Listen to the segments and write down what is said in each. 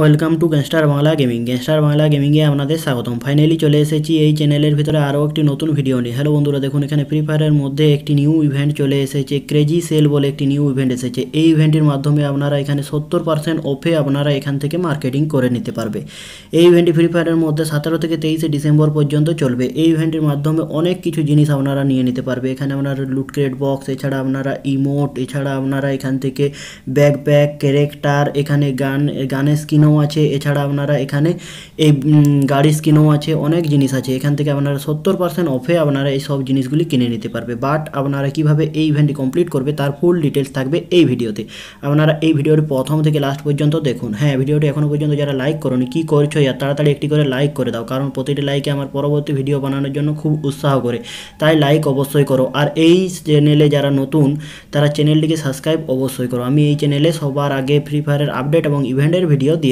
welcome to gangster Bangla gaming gangster Bangla গেমিংয়ে আপনাদের স্বাগতম ফাইনালি চলে এসেছি এই চ্যানেলের ভিতরে আরও একটি নতুন ভিডিও নিয়ে হ্যালো বন্ধুরা দেখুন এখানে ফ্রি ফায়ারের মধ্যে একটি নিউ ইভেন্ট চলে এসেছে ক্রেজি সেল বলে একটি নিউ ইভেন্ট এসেছে এই ইভেন্টের মাধ্যমে আপনারা এখানে সত্তর পার্সেন্ট অফে আপনারা এখান থেকে মার্কেটিং করে নিতে পারবে এই ইভেন্টটি ফ্রি ফায়ারের মধ্যে সতেরো থেকে তেইশে ডিসেম্বর পর্যন্ত চলবে এই ইভেন্টের মাধ্যমে অনেক কিছু জিনিস আপনারা নিয়ে নিতে পারবে এখানে আপনারা লুটক্রেট বক্স এছাড়া আপনারা ইমোট এছাড়া আপনারা এখান থেকে ব্যাকপ্যাক ক্যারেক্টার এখানে গান গানের স্কিন স্কিনও আছে এছাড়া আপনারা এখানে এই গাড়ি স্কিনও আছে অনেক জিনিস আছে এখান থেকে আপনারা সত্তর পার্সেন্ট অফে আপনারা এই সব জিনিসগুলি কিনে নিতে পারবে বাট আপনারা কিভাবে এই ইভেন্টটি কমপ্লিট করবে তার ফুল ডিটেলস থাকবে এই ভিডিওতে আপনারা এই ভিডিওটি প্রথম থেকে লাস্ট পর্যন্ত দেখুন হ্যাঁ ভিডিওটি এখনও পর্যন্ত যারা লাইক করুন কী করছো আর তাড়াতাড়ি একটি করে লাইক করে দাও কারণ প্রতিটি লাইকে আমার পরবর্তী ভিডিও বানানোর জন্য খুব উৎসাহ করে তাই লাইক অবশ্যই করো আর এই চ্যানেলে যারা নতুন তারা চ্যানেলটিকে সাবস্ক্রাইব অবশ্যই করো আমি এই চ্যানেলে সবার আগে ফ্রি ফায়ারের আপডেট এবং ইভেন্টের ভিডিও দিয়ে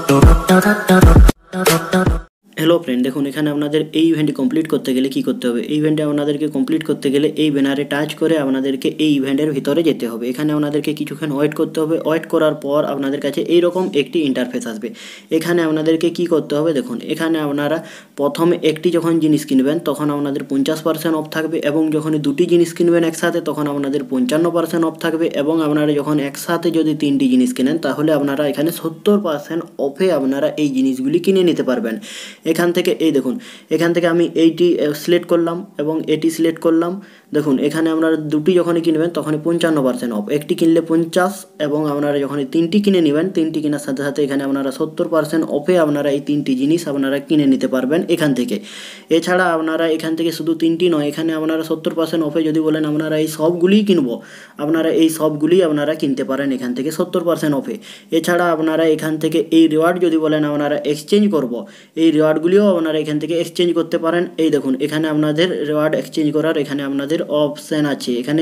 হ্যালো ফ্রেন্ড দেখুন এখানে আপনাদের এই ইভেন্ট কমপ্লিট করতে গেলে কি করতে হবে এই ইভেন্টে আপনাদেরকে কমপ্লিট করতে গেলে এই ব্যানারে টাচ করে আপনাদেরকে এই ইভেন্টের ভিতরে যেতে হবে এখানে আপনাদেরকে কিছুক্ষণ ওয়েট করতে হবে ওয়েট করার পর আপনাদের কাছে এইরকম একটি ইন্টারফেস আসবে এখানে আপনাদেরকে কি করতে হবে দেখুন এখানে আপনারা প্রথমে একটি যখন জিনিস কিনবেন তখন আপনাদের পঞ্চাশ পার্সেন্ট অফ থাকবে এবং যখন দুটি জিনিস কিনবেন একসাথে তখন আপনাদের পঞ্চান্ন পার্সেন্ট অফ থাকবে এবং আপনারা যখন একসাথে যদি তিনটি জিনিস কিনেন তাহলে আপনারা এখানে সত্তর পার্সেন্ট অফে আপনারা এই জিনিসগুলি কিনে নিতে পারবেন এখান থেকে এই দেখুন এখান থেকে আমি এইটি সিলেক্ট করলাম এবং এটি সিলেক্ট করলাম দেখুন এখানে আপনারা দুটি যখনই কিনবেন তখনই পঞ্চান্ন পার্সেন্ট অফ একটি কিনলে পঞ্চাশ এবং আপনারা যখনই তিনটি কিনে নেবেন তিনটি কেনার সাথে সাথে এখানে আপনারা সত্তর পার্সেন্ট অফে আপনারা এই তিনটি জিনিস আপনারা কিনে নিতে পারবেন এখান থেকে এছাড়া আপনারা এখান থেকে শুধু তিনটি নয় এখানে আপনারা সত্তর পার্সেন্ট অফে যদি বলেন আপনারা এই সবগুলিই কিনব আপনারা এই সবগুলি আপনারা কিনতে পারেন এখান থেকে সত্তর পার্সেন্ট অফে এছাড়া আপনারা এখান থেকে এই রিওয়ার্ড যদি বলেন আপনারা এক্সচেঞ্জ করব এই রিওয়ার্ড রেওয়ার্ডগুলিও আপনারা এখান থেকে এক্সচেঞ্জ করতে পারেন এই দেখুন এখানে আপনাদের রেওয়ার্ড এক্সচেঞ্জ করার এখানে আপনাদের অপশান আছে এখানে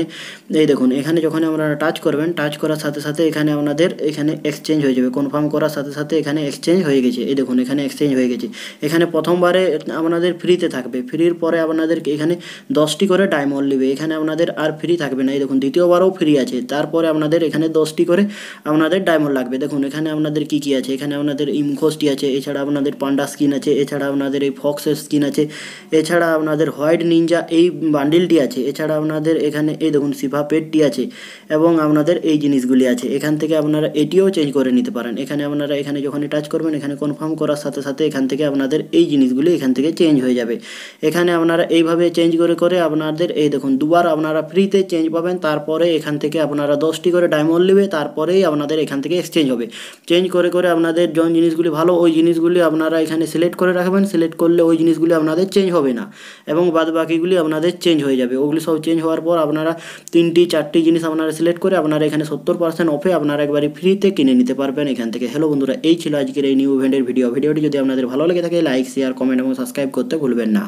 এই দেখুন এখানে যখন আপনারা টাচ করবেন টাচ করার সাথে সাথে এখানে আপনাদের এখানে এক্সচেঞ্জ হয়ে যাবে কনফার্ম করার সাথে সাথে এখানে এক্সচেঞ্জ হয়ে গেছে এই দেখুন এখানে এক্সচেঞ্জ হয়ে গেছে এখানে প্রথমবারে আপনাদের ফ্রিতে থাকবে ফ্রির পরে আপনাদেরকে এখানে দশটি করে ডায়মন্ড নেবে এখানে আপনাদের আর ফ্রি থাকবে না এই দেখুন দ্বিতীয়বারও ফ্রি আছে তারপরে আপনাদের এখানে দশটি করে আপনাদের ডায়মন্ড লাগবে দেখুন এখানে আপনাদের কি কি আছে এখানে আপনাদের ইমখোসটি আছে এছাড়া আপনাদের পান্ডা স্কিন আছে এছাড়া আপনাদের এই ফক্সের স্কিন আছে এছাড়া আপনাদের হোয়াইট নিনজা এই বান্ডিলটি আছে এছাড়া আপনাদের এখানে এই দেখুন সিফা পেটটি আছে এবং আপনাদের এই জিনিসগুলি আছে এখান থেকে আপনারা এটিও চেঞ্জ করে নিতে পারেন এখানে আপনারা এখানে যখন টাচ করবেন এখানে কনফার্ম করার সাথে সাথে এখান থেকে আপনাদের এই জিনিসগুলি এখান থেকে চেঞ্জ হয়ে যাবে এখানে আপনারা এইভাবে চেঞ্জ করে করে আপনাদের এই দেখুন দুবার আপনারা ফ্রিতে চেঞ্জ পাবেন তারপরে এখান থেকে আপনারা দশটি করে ডায়মন্ড নেবে তারপরেই আপনাদের এখান থেকে এক্সচেঞ্জ হবে চেঞ্জ করে করে আপনাদের জন জিনিসগুলি ভালো ওই জিনিসগুলি আপনারা এখানে সিলেক্ট করে রাখবেন সিলেক্ট করলে ওই জিনিসগুলি আপনাদের চেঞ্জ হবে না এবং বাদ বাকিগুলি আপনাদের চেঞ্জ হয়ে যাবে ওগুলি সব চেঞ্জ হওয়ার পর আপনারা তিনটি চারটি জিনিস আপনারা সিলেক্ট করে আপনারা এখানে সত্তর পার্সেন্ট অফে আপনারা একবারে ফ্রিতে কিনে নিতে পারবেন এখান থেকে হ্যালো বন্ধুরা এই ছিল আজকের এই নিউ ইভেন্টের ভিডিও ভিডিওটি যদি আপনাদের ভালো লেগে থাকে লাইক শেয়ার কমেন্ট এবং সাবস্ক্রাইব করতে ভুলবেন না